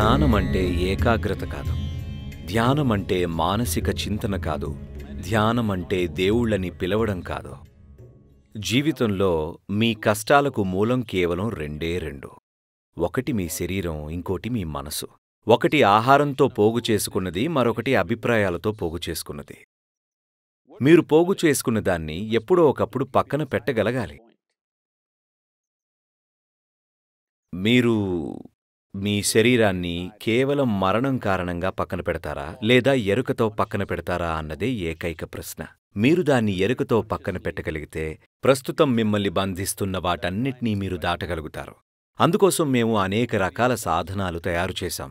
ధ్యానం అంటే ఏకాగ్రత కాదు ధ్యానం అంటే మానసిక చింతన కాదు ధ్యానం అంటే దేవుళ్ళని పిలవడం కాదు జీవితంలో మీ కష్టాలకు మూలం కేవలం రెండే రెండు ఒకటి మీ శరీరం ఇంకోటి మీ మనసు ఒకటి ఆహారంతో పోగు చేసుకున్నది మరొకటి అభిప్రాయాలతో పోగు చేసుకున్నది మీరు పోగు చేసుకున్న దాన్ని ఎప్పుడో ఒకప్పుడు పక్కన పెట్టగలగాలి మీరు మీ శరీరాన్ని కేవలం మరణం కారణంగా పక్కన పెడతారా లేదా ఎరుకతో పక్కన పెడతారా అన్నదే ఏకైక ప్రశ్న మీరు దాన్ని ఎరుకతో పక్కన పెట్టగలిగితే ప్రస్తుతం మిమ్మల్ని బంధిస్తున్న వాటన్నిటినీ మీరు దాటగలుగుతారు అందుకోసం మేము అనేక రకాల సాధనాలు తయారు చేశాం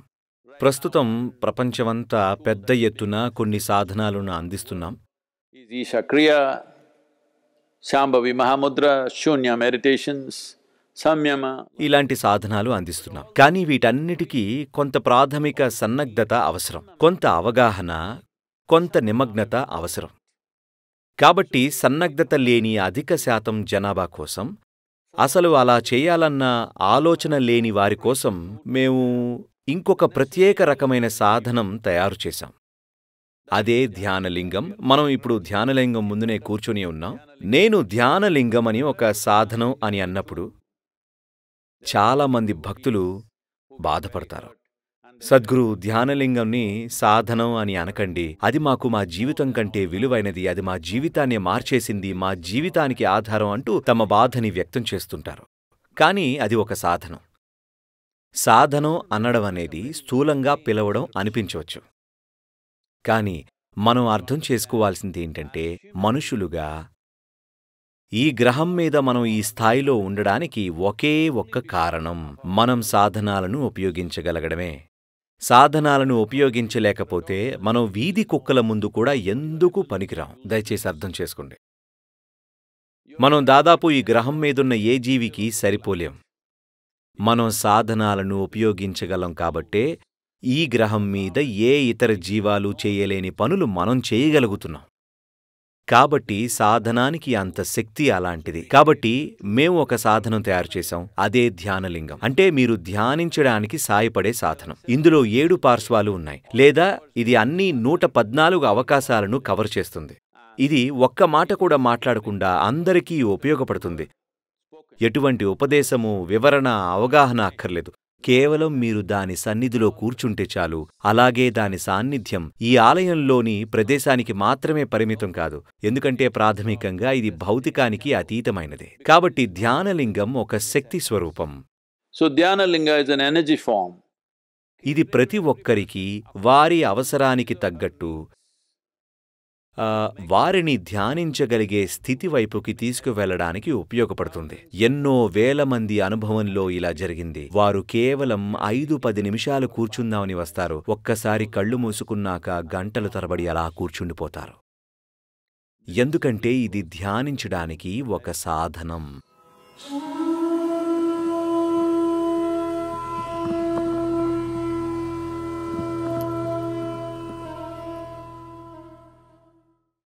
ప్రస్తుతం ప్రపంచమంతా పెద్ద ఎత్తున కొన్ని సాధనాలను అందిస్తున్నాం ఈ సక్రియ శాంభవి మహాముద్ర శూన్య మెడిటేషన్స్ ఇలాంటి సాధనాలు అందిస్తున్నాం కానీ వీటన్నిటికీ కొంత ప్రాథమిక సన్నగ్ధత అవసరం కొంత అవగాహన కొంత నిమగ్నత అవసరం కాబట్టి సన్నగ్ధత లేని అధిక శాతం జనాభా కోసం అసలు అలా చేయాలన్న ఆలోచన లేని వారి కోసం మేము ఇంకొక ప్రత్యేక రకమైన సాధనం తయారు చేశాం అదే ధ్యానలింగం మనం ఇప్పుడు ధ్యానలింగం ముందునే కూర్చొని ఉన్నాం నేను ధ్యానలింగం అని ఒక సాధనం అని అన్నప్పుడు చాలామంది భక్తులు బాధపడతారు సద్గురు ధ్యానలింగంని సాధనం అని అనకండి అది మాకు మా జీవితం కంటే విలువైనది అది మా జీవితాన్ని మార్చేసింది మా జీవితానికి ఆధారం అంటూ తమ బాధని వ్యక్తం చేస్తుంటారు కానీ అది ఒక సాధనం సాధనం అనడం అనేది స్థూలంగా పిలవడం అనిపించవచ్చు కానీ మనం అర్థం చేసుకోవాల్సింది ఏంటంటే మనుషులుగా ఈ గ్రహం మీద మనం ఈ స్థాయిలో ఉండడానికి ఒకే ఒక్క కారణం మనం సాధనాలను ఉపయోగించగలగడమే సాధనాలను ఉపయోగించలేకపోతే మనం వీధి కుక్కల ముందు కూడా ఎందుకు పనికిరాం దయచేసి అర్థం చేసుకోండి మనం దాదాపు ఈ గ్రహం మీదున్న ఏ జీవికి సరిపోలేం మనం సాధనాలను ఉపయోగించగలం కాబట్టే ఈ గ్రహం మీద ఏ ఇతర జీవాలు చేయలేని పనులు మనం చేయగలుగుతున్నాం కాబట్టి సాధనానికి అంత శక్తి అలాంటిది కాబట్టి మేము ఒక సాధనం తయారు చేశాం అదే ధ్యానలింగం అంటే మీరు ధ్యానించడానికి సాయపడే సాధనం ఇందులో ఏడు పార్శ్వాలు ఉన్నాయి లేదా ఇది అన్ని నూట పద్నాలుగు అవకాశాలను కవర్ చేస్తుంది ఇది ఒక్క మాట కూడా మాట్లాడకుండా అందరికీ ఉపయోగపడుతుంది ఎటువంటి ఉపదేశము వివరణ అవగాహన అక్కర్లేదు కేవలం మీరు దాని సన్నిధిలో కూర్చుంటే చాలు అలాగే దాని సాన్నిధ్యం ఈ ఆలయంలోని ప్రదేశానికి మాత్రమే పరిమితం కాదు ఎందుకంటే ప్రాథమికంగా ఇది భౌతికానికి అతీతమైనది కాబట్టి ధ్యానలింగం ఒక శక్తి స్వరూపం so Dhyanalinga is an energy form ఇది ప్రతి ఒక్కరికి వారి అవసరానికి తగ్గట్టు వారిని ధ్యానించగలిగే స్థితి వైపుకి తీసుకువెళ్లడానికి ఉపయోగపడుతుంది ఎన్నో వేల మంది అనుభవంలో ఇలా జరిగింది వారు కేవలం ఐదు పది నిమిషాలు కూర్చుందామని వస్తారు ఒక్కసారి కళ్ళు మూసుకున్నాక గంటలు తరబడి అలా కూర్చుండిపోతారు ఎందుకంటే ఇది ధ్యానించడానికి ఒక సాధనం